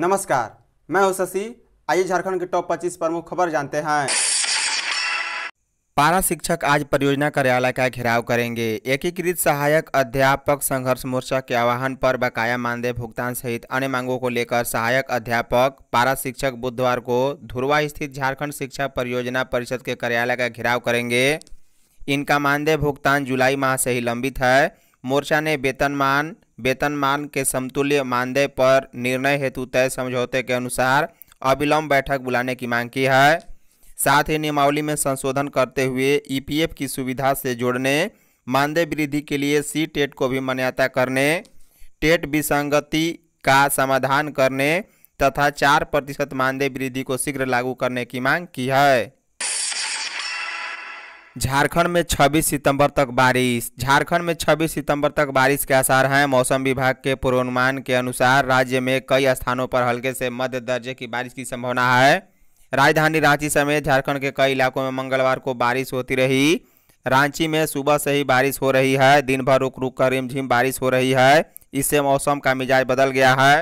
नमस्कार मैं हूं शशि आइए झारखंड के टॉप 25 प्रमुख खबर जानते हैं पारा शिक्षक आज परियोजना कार्यालय का घेराव करेंगे एकीकृत सहायक अध्यापक संघर्ष मोर्चा के आह्वान पर बकाया मानदेय भुगतान सहित अन्य मांगों को लेकर सहायक अध्यापक पारा शिक्षक बुधवार को धुरवा स्थित झारखंड शिक्षा परियोजना परिषद के कार्यालय का घेराव करेंगे इनका मानदेय भुगतान जुलाई माह से ही लंबित है मोर्चा ने वेतनमान वेतनमान के समतुल्य मानदेय पर निर्णय हेतु तय समझौते के अनुसार अविलंब बैठक बुलाने की मांग की है साथ ही नियमावली में संशोधन करते हुए ईपीएफ की सुविधा से जोड़ने मानदेय वृद्धि के लिए सी टेट को भी मान्यता करने टेट विसंगति का समाधान करने तथा चार प्रतिशत मानदेय वृद्धि को शीघ्र लागू करने की मांग की है झारखंड में 26 सितंबर तक बारिश झारखंड में 26 सितंबर तक बारिश के आसार हैं मौसम विभाग के पूर्वानुमान के अनुसार राज्य में कई स्थानों पर हल्के से मध्य दर्जे की बारिश की संभावना है राजधानी रांची समेत झारखंड के कई इलाकों में मंगलवार को बारिश होती रही रांची में सुबह से ही बारिश हो रही है दिन भर रुक रुक कर रिमझिम बारिश हो रही है इससे मौसम का मिजाज बदल गया है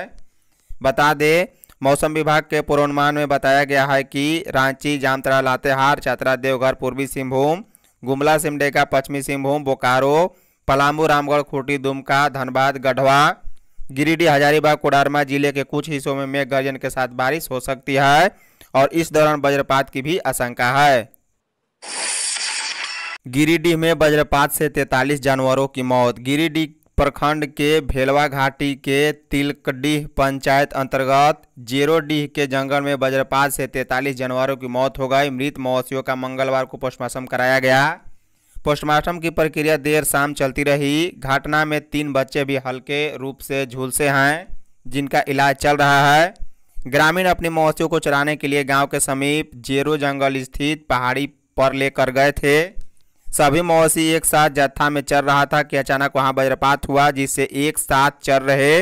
बता दें मौसम विभाग के पूर्वानुमान में बताया गया है कि रांची जामतरा लातेहार चतरा देवघर पूर्वी सिंहभूम गुमला सिमडेगा पश्चिमी सिंहभूम बोकारो पलामू रामगढ़ खूंटी दुमका धनबाद गढ़वा गिरिडीह हजारीबाग कोडारमा जिले के कुछ हिस्सों में मेघ गर्जन के साथ बारिश हो सकती है और इस दौरान वज्रपात की भी आशंका है गिरिडीह में वज्रपात से 43 जानवरों की मौत गिरिडीह प्रखंड के भेलवा घाटी के तिलकडीह पंचायत अंतर्गत जेरोडीह के जंगल में वज्रपात से 43 जानवरों की मौत हो गई मृत मवेशियों का मंगलवार को पोस्टमार्टम कराया गया पोस्टमार्टम की प्रक्रिया देर शाम चलती रही घटना में तीन बच्चे भी हल्के रूप से झुलसे हैं जिनका इलाज चल रहा है ग्रामीण अपने मवेशियों को चराने के लिए गाँव के समीप जेरो जंगल स्थित पहाड़ी पर लेकर गए थे सभी मौसी एक साथ जत्था में चर रहा था कि अचानक वहां वज्रपात हुआ जिससे एक साथ चल रहे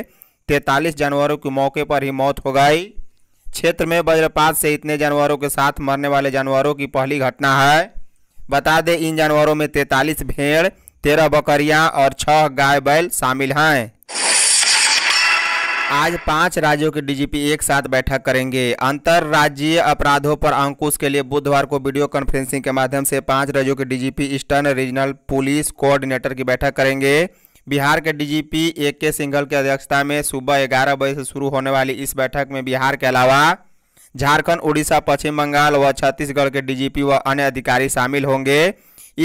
तैतालीस जानवरों की मौके पर ही मौत हो गई क्षेत्र में वज्रपात से इतने जानवरों के साथ मरने वाले जानवरों की पहली घटना है बता दें इन जानवरों में तैतालीस भेड़ तेरह बकरियां और छह गाय बैल शामिल हैं आज पांच राज्यों के डीजीपी एक साथ बैठक करेंगे अंतर्राज्यीय अपराधों पर अंकुश के लिए बुधवार को वीडियो कॉन्फ्रेंसिंग के माध्यम से पांच राज्यों के DGP eastern regional police coordinator की बैठक करेंगे बिहार के डीजीपी ए के सिंघल की अध्यक्षता में सुबह ग्यारह बजे से शुरू होने वाली इस बैठक में बिहार के अलावा झारखंड उड़ीसा पश्चिम बंगाल व छत्तीसगढ़ के डीजीपी व अन्य अधिकारी शामिल होंगे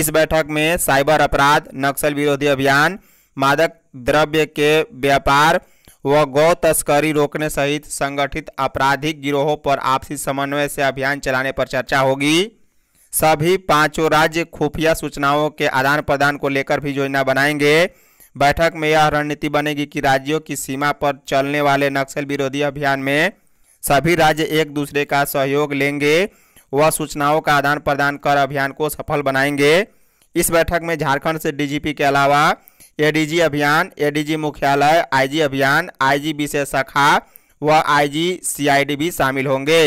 इस बैठक में साइबर अपराध नक्सल विरोधी अभियान मादक द्रव्य के व्यापार व गौ तस्करी रोकने सहित संगठित आपराधिक गिरोहों पर आपसी समन्वय से अभियान चलाने पर चर्चा होगी सभी पांचों राज्य खुफिया सूचनाओं के आदान प्रदान को लेकर भी योजना बनाएंगे बैठक में यह रणनीति बनेगी कि राज्यों की सीमा पर चलने वाले नक्सल विरोधी अभियान में सभी राज्य एक दूसरे का सहयोग लेंगे वह सूचनाओं का आदान प्रदान कर अभियान को सफल बनाएंगे इस बैठक में झारखंड से डीजीपी के अलावा एडीजी अभियान एडीजी मुख्यालय आईजी अभियान आईजी विशेष शाखा व आईजी सीआईडी भी शामिल होंगे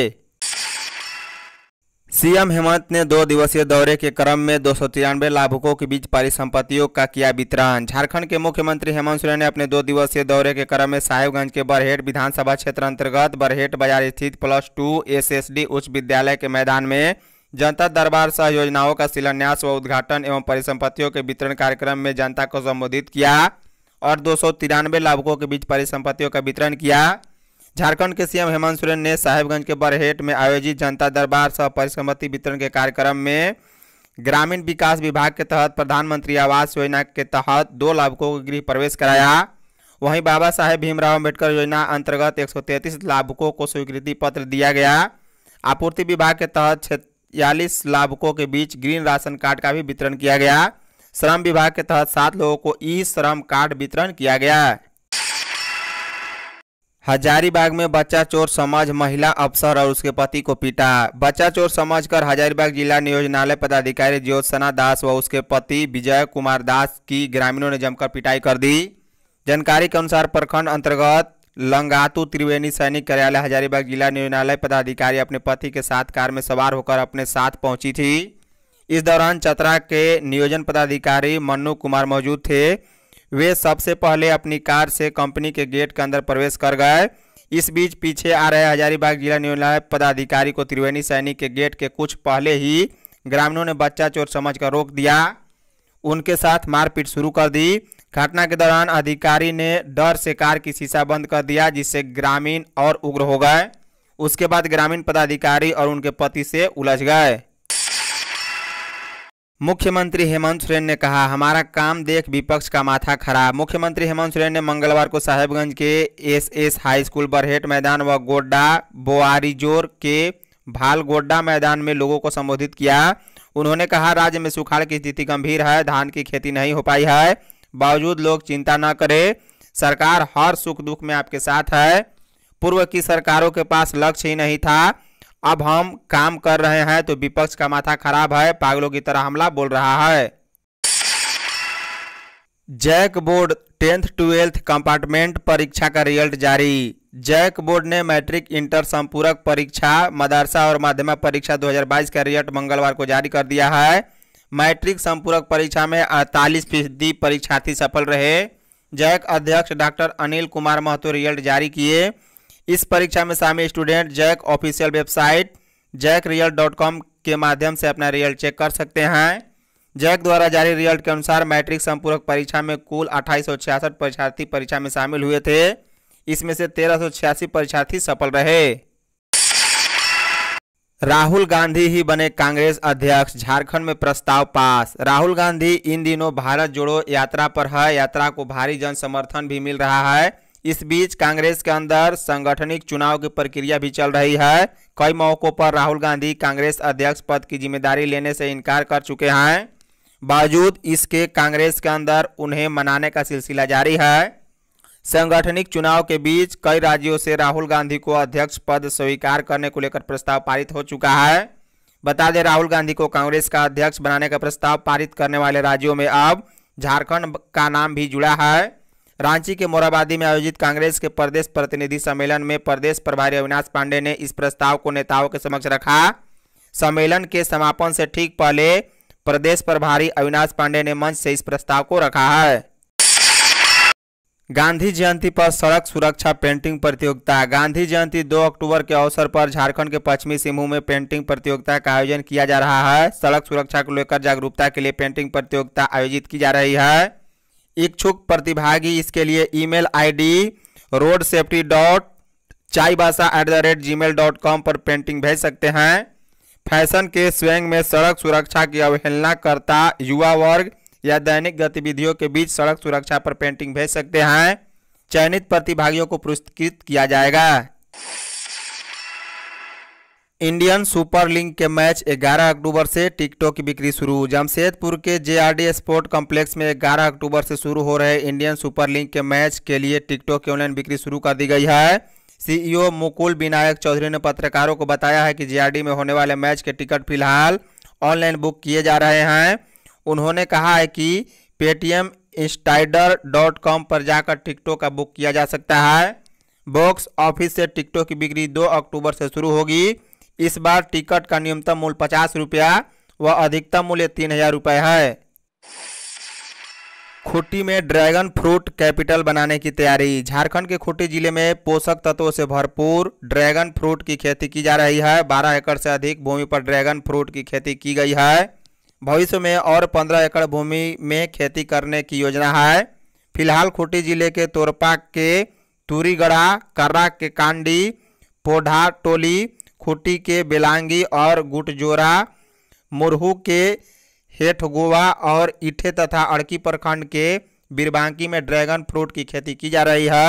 सीएम हेमंत ने दो दिवसीय दौरे के क्रम में दो लाभुकों के बीच परिसंपत्तियों का किया वितरण झारखंड के मुख्यमंत्री हेमंत सोरेन ने अपने दो दिवसीय दौरे के क्रम में साहिबगंज के बरहेट विधानसभा क्षेत्र अंतर्गत बरहेट बाजार स्थित प्लस टू एसएसडी उच्च विद्यालय के मैदान में जनता दरबार सह योजनाओं का शिलान्यास व उद्घाटन एवं परिसंपत्तियों के वितरण कार्यक्रम में जनता को संबोधित किया और दो लाभुकों के बीच परिसंपत्तियों का वितरण किया झारखंड के सीएम हेमंत सोरेन ने साहेबगंज के बरहेट में आयोजित जनता दरबार सह परिसंपत्ति वितरण के कार्यक्रम में ग्रामीण विकास विभाग के तहत प्रधानमंत्री आवास योजना के तहत दो लाभुकों को गृह प्रवेश कराया वहीं बाबा साहेब भीमराव अम्बेडकर योजना अंतर्गत एक लाभुकों को स्वीकृति पत्र दिया गया आपूर्ति विभाग के तहत छियालीस लाभुकों के बीच ग्रीन राशन कार्ड का भी वितरण किया गया श्रम विभाग के तहत सात लोगों को ई श्रम कार्ड वितरण किया गया हजारीबाग में बच्चा चोर समाज महिला अफसर और उसके पति को पीटा बच्चा चोर समझ कर हजारीबाग जिला नियोजनालय पदाधिकारी ज्योत्सना दास व उसके पति विजय कुमार दास की ग्रामीणों ने जमकर पिटाई कर दी जानकारी के अनुसार प्रखंड अंतर्गत लंगातु त्रिवेणी सैनिक कार्यालय हजारीबाग जिला न्यायालय पदाधिकारी अपने पति के साथ कार में सवार होकर अपने साथ पहुंची थी इस दौरान चतरा के नियोजन पदाधिकारी मन्नू कुमार मौजूद थे वे सबसे पहले अपनी कार से कंपनी के गेट के अंदर प्रवेश कर गए इस बीच पीछे आ रहे हजारीबाग जिला न्यायालय पदाधिकारी को त्रिवेणी सैनिक के गेट के कुछ पहले ही ग्रामीणों ने बच्चा चोर समझ कर रोक दिया उनके साथ मारपीट शुरू कर दी घटना के दौरान अधिकारी ने डर से कार की शीशा बंद कर दिया जिससे ग्रामीण और उग्र हो गए उसके बाद ग्रामीण पदाधिकारी और उनके पति से उलझ गए मुख्यमंत्री हेमंत सोरेन ने कहा हमारा काम देख विपक्ष का माथा खराब मुख्यमंत्री हेमंत सोरेन ने मंगलवार को साहेबगंज के S S high school Barhet मैदान व गोड्डा बोआरिजोर के भाल गोड्डा मैदान में लोगों को संबोधित किया उन्होंने कहा राज्य में सुखाड़ की स्थिति गंभीर है धान की खेती नहीं हो पाई है बावजूद लोग चिंता न करें सरकार हर सुख दुख में आपके साथ है पूर्व की सरकारों के पास लक्ष्य ही नहीं था अब हम काम कर रहे हैं तो विपक्ष का माथा खराब है पागलों की तरह हमला बोल रहा है JAC board tenth twelfth compartment परीक्षा का रिजल्ट जारी जैक बोर्ड ने मैट्रिक इंटर संपूरक परीक्षा मदरसा और माध्यमिक परीक्षा 2022 का रिजल्ट मंगलवार को जारी कर दिया है मैट्रिक संपूरक परीक्षा में अड़तालीस फीसदी परीक्षार्थी सफल रहे जैक अध्यक्ष डॉक्टर अनिल कुमार महतो रिजल्ट जारी किए इस परीक्षा में शामिल student JAC official website JAC के माध्यम से अपना रिजल्ट चेक कर सकते हैं जैक द्वारा जारी रिजल्ट के अनुसार मैट्रिक संपूरक परीक्षा में कुल अट्ठाईस परीक्षार्थी परीक्षा में शामिल हुए थे इसमें से तेरह परीक्षार्थी सफल रहे राहुल गांधी ही बने कांग्रेस अध्यक्ष झारखंड में प्रस्ताव पास राहुल गांधी इन दिनों भारत जोड़ो यात्रा पर है यात्रा को भारी जन समर्थन भी मिल रहा है इस बीच कांग्रेस के अंदर संगठनिक चुनाव की प्रक्रिया भी चल रही है कई मौकों पर राहुल गांधी कांग्रेस अध्यक्ष पद की जिम्मेदारी लेने से इनकार कर चुके हैं बावजूद इसके कांग्रेस के अंदर उन्हें मनाने का सिलसिला जारी है संगठनिक चुनाव के बीच कई राज्यों से राहुल गांधी को अध्यक्ष पद स्वीकार करने को लेकर प्रस्ताव पारित हो चुका है बता दें राहुल गांधी को कांग्रेस का अध्यक्ष बनाने का प्रस्ताव पारित करने वाले राज्यों में अब झारखंड का नाम भी जुड़ा है रांची के मोराबादी में आयोजित कांग्रेस के प्रदेश प्रतिनिधि सम्मेलन में प्रदेश प्रभारी अविनाश पांडे ने इस प्रस्ताव को नेताओं के समक्ष रखा सम्मेलन के समापन से ठीक पहले प्रदेश प्रभारी अविनाश पांडे ने मंच से इस प्रस्ताव को रखा है गांधी जयंती पर सड़क सुरक्षा पेंटिंग प्रतियोगिता गांधी जयंती 2 अक्टूबर के अवसर पर झारखंड के पश्चिमी सिंहभूम में पेंटिंग प्रतियोगिता का आयोजन किया जा रहा है सड़क सुरक्षा को लेकर जागरूकता के लिए पेंटिंग प्रतियोगिता आयोजित की जा रही है इच्छुक प्रतिभागी इसके लिए email ID road safety dot Chaibasa at the rate G mail dot com पर पेंटिंग भेज सकते हैं फैशन के स्वयं में सड़क सुरक्षा की अवहेलना करता युवा वर्ग या दैनिक गतिविधियों के बीच सड़क सुरक्षा पर पेंटिंग भेज सकते हैं चयनित प्रतिभागियों को पुरस्कृत किया जाएगा इंडियन सुपर लीग के मैच 11 अक्टूबर से टिकटों की बिक्री शुरू जमशेदपुर के जेआरडी स्पोर्ट कॉम्प्लेक्स में 11 अक्टूबर से शुरू हो रहे इंडियन सुपर लीग के मैच के लिए टिकटों की ऑनलाइन बिक्री शुरू कर दी गई है सीईओ मुकुल विनायक चौधरी ने पत्रकारों को बताया है कि जीआरडी में होने वाले मैच के टिकट फिलहाल ऑनलाइन बुक किए जा रहे हैं उन्होंने कहा है कि पेटीएम स्टाइडर डॉट कॉम पर जाकर टिकटों का बुक किया जा सकता है बॉक्स ऑफिस से टिकटों की बिक्री 2 अक्टूबर से शुरू होगी इस बार टिकट का न्यूनतम मूल्य पचास रुपया व अधिकतम मूल्य तीन हजार रुपये है खुट्टी में ड्रैगन फ्रूट कैपिटल बनाने की तैयारी झारखंड के खूंटी जिले में पोषक तत्वों से भरपूर ड्रैगन फ्रूट की खेती की जा रही है 12 एकड़ से अधिक भूमि पर ड्रैगन फ्रूट की खेती की गई है भविष्य में और 15 एकड़ भूमि में खेती करने की योजना है फिलहाल खूंटी जिले के तोरपा के तूरीगढ़ा कर्रा के कांडी पोढ़ा टोली खुट्टी के बेलांगी और गुटजोरा मुरहू के हेठ गोवा और इठे तथा अड़की प्रखंड के बीरबांकी में ड्रैगन फ्रूट की खेती की जा रही है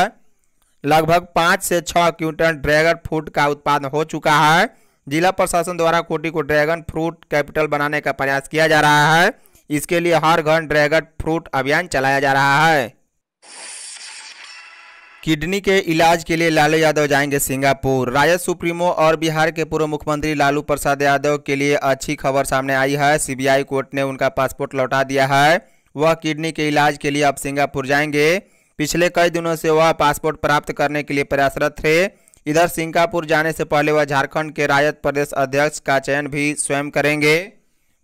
लगभग पाँच से छः क्विंटल ड्रैगन फ्रूट का उत्पादन हो चुका है जिला प्रशासन द्वारा कोटी को ड्रैगन फ्रूट कैपिटल बनाने का प्रयास किया जा रहा है इसके लिए हर घर ड्रैगन फ्रूट अभियान चलाया जा रहा है किडनी के इलाज के लिए लालू यादव जाएंगे सिंगापुर राजद सुप्रीमो और बिहार के पूर्व मुख्यमंत्री लालू प्रसाद यादव के लिए अच्छी खबर सामने आई है सीबीआई कोर्ट ने उनका पासपोर्ट लौटा दिया है वह किडनी के इलाज के लिए अब सिंगापुर जाएंगे पिछले कई दिनों से वह पासपोर्ट प्राप्त करने के लिए प्रयासरत थे इधर सिंगापुर जाने से पहले वह झारखंड के राजद प्रदेश अध्यक्ष का चयन भी स्वयं करेंगे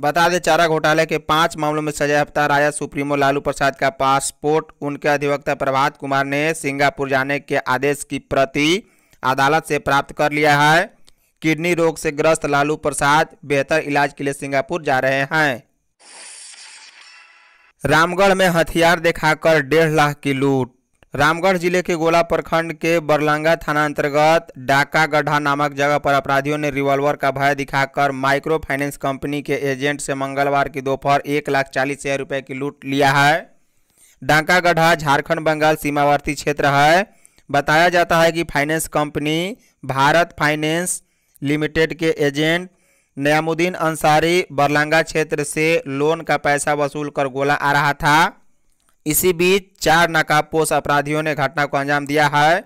बता दें चारा घोटाले के पांच मामलों में सजा हफ्ता राजा सुप्रीमो लालू प्रसाद का पासपोर्ट उनके अधिवक्ता प्रभात कुमार ने सिंगापुर जाने के आदेश की प्रति अदालत से प्राप्त कर लिया है किडनी रोग से ग्रस्त लालू प्रसाद बेहतर इलाज के लिए सिंगापुर जा रहे हैं रामगढ़ में हथियार दिखाकर डेढ़ लाख की लूट रामगढ़ जिले के गोला प्रखंड के बरलांगा थाना अंतर्गत डाका गढ़ा नामक जगह पर अपराधियों ने रिवॉल्वर का भय दिखाकर माइक्रो फाइनेंस कंपनी के एजेंट से मंगलवार की दोपहर एक लाख चालीस हजार रुपये की लूट लिया है डाका गढ़ा झारखंड बंगाल सीमावर्ती क्षेत्र है बताया जाता है कि finance company Bharat finance limited के एजेंट नयामुद्दीन अंसारी बरलांगा क्षेत्र से लोन का पैसा वसूल कर गोला आ रहा था इसी बीच चार नकाबपोश अपराधियों ने घटना को अंजाम दिया है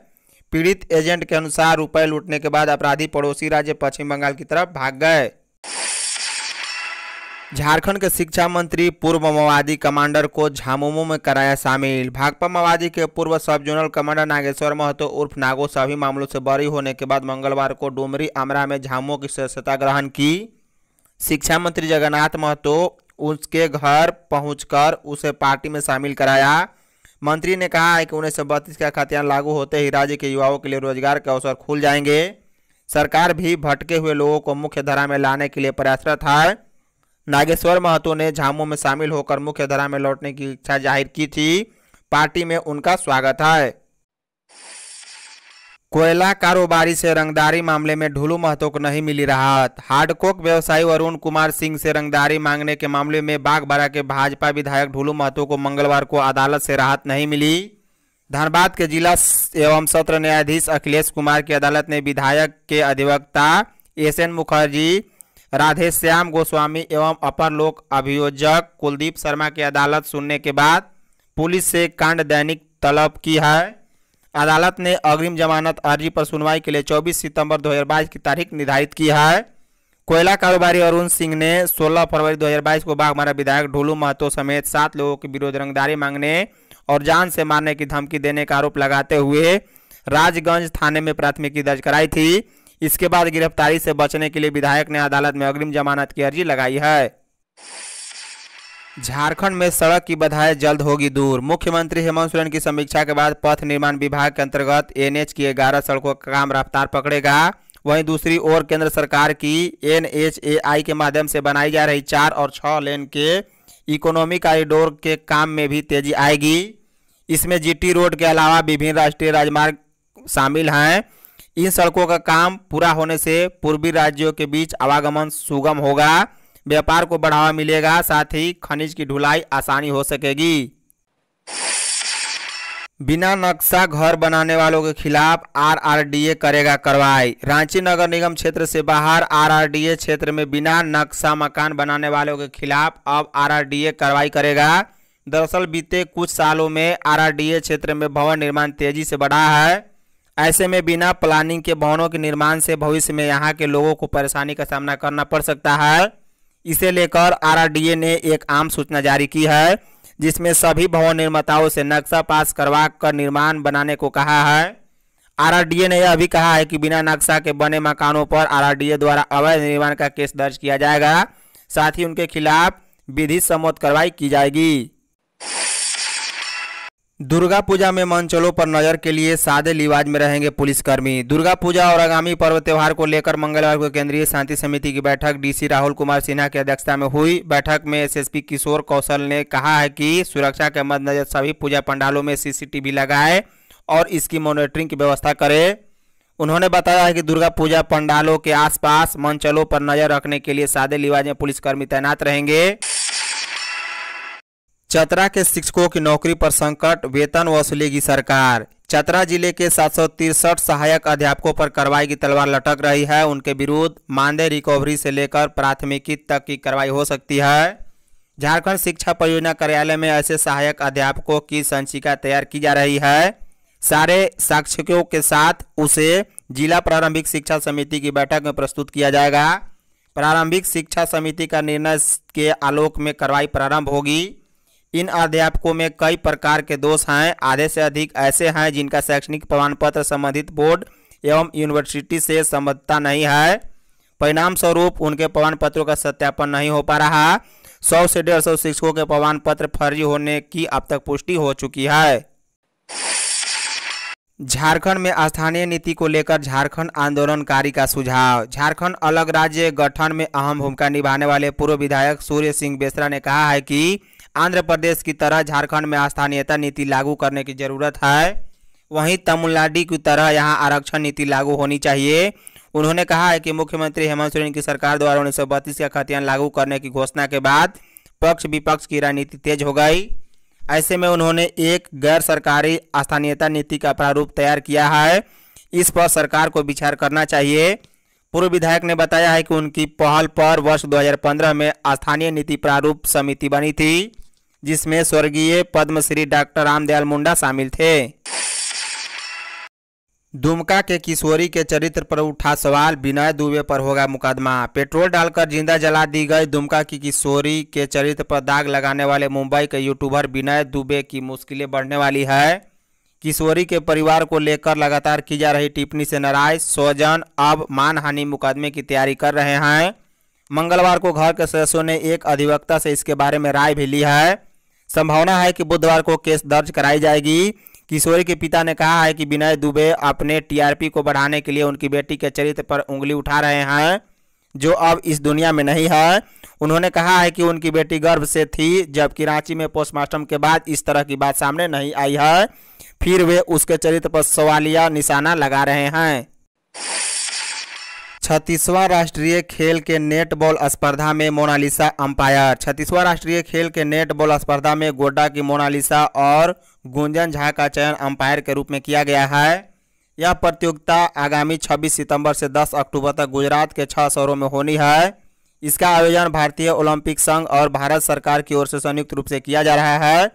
पीड़ित एजेंट के अनुसार रुपए लूटने के बाद अपराधी पड़ोसी राज्य पश्चिम बंगाल की तरफ भाग गए झारखंड के शिक्षा मंत्री पूर्व माओवादी कमांडर को झामुमो में कराया शामिल भाकपा माओवादी के पूर्व सब जोनल कमांडर नागेश्वर महतो उर्फ नागो सभी मामलों से बरी होने के बाद मंगलवार को डुमरी आमरा में झामुमो की सदस्यता ग्रहण की शिक्षा मंत्री जगन्नाथ महतो उसके घर पहुंचकर उसे पार्टी में शामिल कराया मंत्री ने कहा है कि उन्नीस सौ बत्तीस का खतियान लागू होते ही राज्य के युवाओं के लिए रोजगार के अवसर खुल जाएंगे सरकार भी भटके हुए लोगों को मुख्य धारा में लाने के लिए प्रयासरत है नागेश्वर महतो ने झामू में शामिल होकर मुख्य धारा में लौटने की इच्छा जाहिर की थी पार्टी में उनका स्वागत है कोयला कारोबारी से रंगदारी मामले में ढुलू महतो को नहीं मिली राहत हार्डकोक व्यवसायी अरुण कुमार सिंह से रंगदारी मांगने के मामले में बागबारा के भाजपा विधायक ढुलू महतो को मंगलवार को अदालत से राहत नहीं मिली धनबाद के जिला एवं सत्र न्यायाधीश अखिलेश कुमार की अदालत ने विधायक के अधिवक्ता एस एन मुखर्जी राधेश्याम गोस्वामी एवं अपर लोक अभियोजक कुलदीप शर्मा की अदालत सुनने के बाद पुलिस से कांड दैनिक तलब की है अदालत ने अग्रिम जमानत अर्जी पर सुनवाई के लिए 24 सितंबर 2022 की तारीख निर्धारित की है कोयला कारोबारी अरुण सिंह ने 16 फरवरी 2022 को बागमारा विधायक ढोलू महतो समेत सात लोगों के विरोध रंगदारी मांगने और जान से मारने की धमकी देने का आरोप लगाते हुए राजगंज थाने में प्राथमिकी दर्ज कराई थी इसके बाद गिरफ्तारी से बचने के लिए विधायक ने अदालत में अग्रिम जमानत की अर्जी लगाई है झारखंड में सड़क की बधाएं जल्द होगी दूर मुख्यमंत्री हेमंत सोरेन की समीक्षा के बाद पथ निर्माण विभाग के अंतर्गत एनएच की ग्यारह सड़कों का काम रफ्तार पकड़ेगा वहीं दूसरी ओर केंद्र सरकार की एन के माध्यम से बनाई जा रही चार और छः लेन के इकोनॉमी कॉरिडोर के काम में भी तेजी आएगी इसमें जी रोड के अलावा विभिन्न राष्ट्रीय राजमार्ग शामिल हैं इन सड़कों का काम पूरा होने से पूर्वी राज्यों के बीच आवागमन सुगम होगा व्यापार को बढ़ावा मिलेगा साथ ही खनिज की ढुलाई आसानी हो सकेगी बिना नक्शा घर बनाने वालों के खिलाफ आरआरडीए करेगा कार्रवाई रांची नगर निगम क्षेत्र से बाहर आरआरडीए क्षेत्र में बिना नक्शा मकान बनाने वालों के खिलाफ अब आरआरडीए कार्रवाई करेगा दरअसल बीते कुछ सालों में आरआरडीए क्षेत्र में भवन निर्माण तेजी से बढ़ा है ऐसे में बिना प्लानिंग के भवनों के निर्माण से भविष्य में यहाँ के लोगों को परेशानी का सामना करना पड़ सकता है इसे लेकर आरआरडीए ने एक आम सूचना जारी की है जिसमें सभी भवन निर्माताओं से नक्शा पास करवा कर निर्माण बनाने को कहा है आरआरडीए ने यह भी कहा है कि बिना नक्शा के बने मकानों पर आरआरडीए द्वारा अवैध निर्माण का केस दर्ज किया जाएगा साथ ही उनके खिलाफ विधि सम्मत कार्रवाई की जाएगी दुर्गा पूजा में मंचलों पर नजर के लिए सादे लिवाज में रहेंगे पुलिसकर्मी दुर्गा पूजा और आगामी पर्व त्यौहार को लेकर मंगलवार को केंद्रीय शांति समिति की बैठक डीसी राहुल कुमार सिन्हा की अध्यक्षता में हुई बैठक में एसएसपी किशोर कौशल ने कहा है कि सुरक्षा के मद्देनजर सभी पूजा पंडालों में सीसीटीवी लगाए और इसकी मॉनिटरिंग की व्यवस्था करे उन्होंने बताया है कि दुर्गा पूजा पंडालों के आसपास मंचलों पर नजर रखने के लिए सादे लिवाज में पुलिसकर्मी तैनात रहेंगे चतरा के शिक्षकों की नौकरी पर संकट वेतन वसूलेगी सरकार चतरा जिले के सात सहायक अध्यापकों पर कार्रवाई की तलवार लटक रही है उनके विरुद्ध मानदेय रिकवरी से लेकर प्राथमिकी तक की कार्रवाई हो सकती है झारखंड शिक्षा परियोजना कार्यालय में ऐसे सहायक अध्यापकों की संचिका तैयार की जा रही है सारे शिक्षकों के साथ उसे जिला प्रारंभिक शिक्षा समिति की बैठक में प्रस्तुत किया जाएगा प्रारंभिक शिक्षा समिति का निर्णय के आलोक में कार्रवाई प्रारंभ होगी इन अध्यापकों में कई प्रकार के दोष हैं आधे से अधिक ऐसे हैं जिनका शैक्षणिक प्रमाण पत्र संबंधित बोर्ड एवं यूनिवर्सिटी से संबद्धता नहीं है परिणाम स्वरूप उनके प्रमाण पत्रों का सत्यापन नहीं हो पा रहा सौ से डेढ़ सौ शिक्षकों के प्रमाण पत्र फर्जी होने की अब तक पुष्टि हो चुकी है झारखंड में स्थानीय नीति को लेकर झारखंड आंदोलनकारी का सुझाव झारखंड अलग राज्य गठन में अहम भूमिका निभाने वाले पूर्व विधायक सूर्य सिंह बेसरा ने कहा है कि आंध्र प्रदेश की तरह झारखंड में स्थानीयता नीति लागू करने की जरूरत है वहीं तमिलनाडु की तरह यहाँ आरक्षण नीति लागू होनी चाहिए उन्होंने कहा है कि मुख्यमंत्री हेमंत सोरेन की सरकार द्वारा उन्नीस सौ बत्तीस का खतियान लागू करने की घोषणा के बाद पक्ष विपक्ष की राजनीति तेज हो गई ऐसे में उन्होंने एक गैर सरकारी स्थानीयता नीति का प्रारूप तैयार किया है इस पर सरकार को विचार करना चाहिए पूर्व विधायक ने बताया है कि उनकी पहल पर वर्ष 2015 में स्थानीय नीति प्रारूप समिति बनी थी जिसमें स्वर्गीय पद्मश्री डॉक्टर रामदयाल मुंडा शामिल थे दुमका के किशोरी के चरित्र पर उठा सवाल विनय दुबे पर होगा मुकदमा पेट्रोल डालकर जिंदा जला दी गई दुमका की किशोरी के चरित्र पर दाग लगाने वाले मुंबई के यूट्यूबर विनय दुबे की मुश्किलें बढ़ने वाली है किशोरी के परिवार को लेकर लगातार की जा रही टिप्पणी से नाराज स्वजन अब मानहानि मुकदमे की तैयारी कर रहे हैं मंगलवार को घर के सदस्यों ने एक अधिवक्ता से इसके बारे में राय भी ली है संभावना है कि बुधवार को केस दर्ज कराई जाएगी किशोरी के पिता ने कहा है कि विनय दुबे अपने टीआरपी को बढ़ाने के लिए उनकी बेटी के चरित्र पर उंगली उठा रहे हैं जो अब इस दुनिया में नहीं है उन्होंने कहा है कि उनकी बेटी गर्भ से थी जबकि रांची में पोस्टमार्टम के बाद इस तरह की बात सामने नहीं आई है फिर वे उसके चरित्र पर सवालिया निशाना लगा रहे हैं छत्तीसवां राष्ट्रीय खेल के नेट बॉल स्पर्धा में मोनालिसा अंपायर छत्तीसवां राष्ट्रीय खेल के नेट बॉल स्पर्धा में गोड्डा की मोनालिसा और गुंजन झा का चयन अंपायर के रूप में किया गया है यह प्रतियोगिता आगामी 26 सितंबर से 10 अक्टूबर तक गुजरात के छह शहरों में होनी है इसका आयोजन भारतीय ओलंपिक संघ और भारत सरकार की ओर से संयुक्त रूप से किया जा रहा है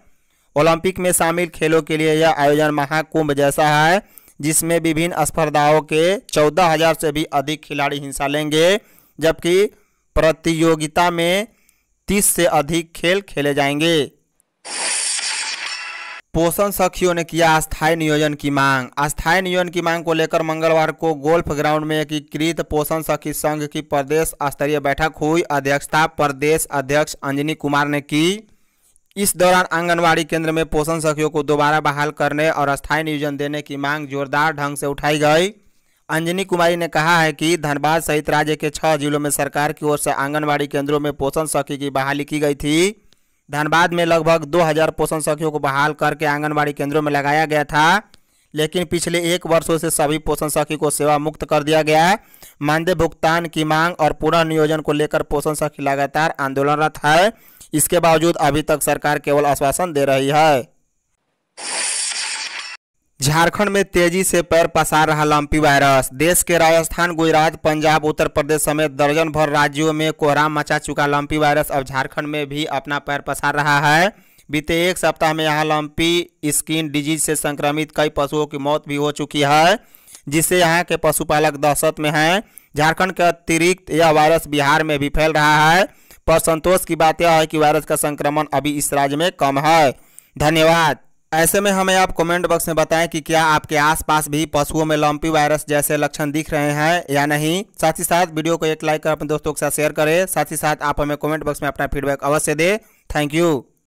ओलंपिक में शामिल खेलों के लिए यह आयोजन महाकुंभ जैसा है जिसमें विभिन्न स्पर्धाओं के चौदह हजार से भी अधिक खिलाड़ी हिस्सा लेंगे जबकि प्रतियोगिता में तीस से अधिक खेल खेले जाएंगे पोषण सखियों ने किया अस्थायी नियोजन की मांग अस्थायी नियोजन की मांग को लेकर मंगलवार को गोल्फ ग्राउंड में एकीकृत पोषण सखी संघ की प्रदेश स्तरीय बैठक हुई अध्यक्षता प्रदेश अध्यक्ष अंजनी कुमार ने की इस दौरान आंगनवाड़ी केंद्र में पोषण सखियों को दोबारा बहाल करने और अस्थायी नियोजन देने की मांग जोरदार ढंग से उठाई गई अंजनी कुमारी ने कहा है कि धनबाद सहित राज्य के छह जिलों में सरकार की ओर से आंगनवाड़ी केंद्रों में पोषण सखी की बहाली की गई थी धनबाद में लगभग 2000 पोषण सखियों को बहाल करके आंगनबाड़ी केंद्रों में लगाया गया था लेकिन पिछले एक वर्षों से सभी पोषण सखी को सेवा मुक्त कर दिया गया मानदेय भुगतान की मांग और पुनः नियोजन को लेकर पोषण सखी लगातार आंदोलनरत है इसके बावजूद अभी तक सरकार केवल आश्वासन दे रही है झारखंड में तेजी से पैर पसार रहा लंपी वायरस देश के राजस्थान गुजरात पंजाब उत्तर प्रदेश समेत दर्जन भर राज्यों में कोहराम मचा चुका लंपी वायरस अब झारखंड में भी अपना पैर पसार रहा है बीते एक सप्ताह में यहाँ लंपी स्किन डिजीज से संक्रमित कई पशुओं की मौत भी हो चुकी है जिससे यहाँ के पशुपालक दहशत में हैं झारखंड के अतिरिक्त यह वायरस बिहार में भी फैल रहा है पर संतोष की बात यह है कि वायरस का संक्रमण अभी इस राज्य में कम है धन्यवाद ऐसे में हमें आप कमेंट बॉक्स में बताएं कि क्या आपके आसपास भी पशुओं में लंपी वायरस जैसे लक्षण दिख रहे हैं या नहीं साथ ही साथ वीडियो को एक लाइक कर अपने दोस्तों के साथ शेयर करें साथ ही साथ आप हमें कमेंट बॉक्स में अपना फीडबैक अवश्य दें थैंक यू